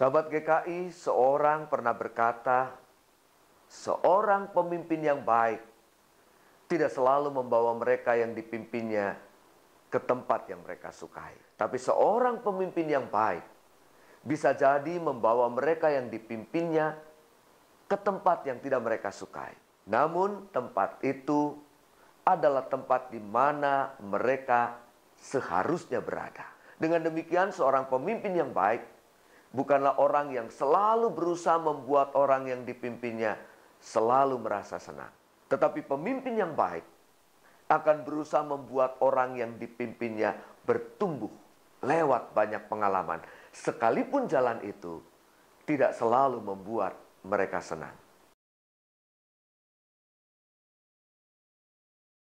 Sahabat GKI, seorang pernah berkata, seorang pemimpin yang baik tidak selalu membawa mereka yang dipimpinnya ke tempat yang mereka sukai. Tapi seorang pemimpin yang baik bisa jadi membawa mereka yang dipimpinnya ke tempat yang tidak mereka sukai. Namun tempat itu adalah tempat di mana mereka seharusnya berada. Dengan demikian seorang pemimpin yang baik bukanlah orang yang selalu berusaha membuat orang yang dipimpinnya selalu merasa senang. Tetapi pemimpin yang baik akan berusaha membuat orang yang dipimpinnya bertumbuh lewat banyak pengalaman, sekalipun jalan itu tidak selalu membuat mereka senang.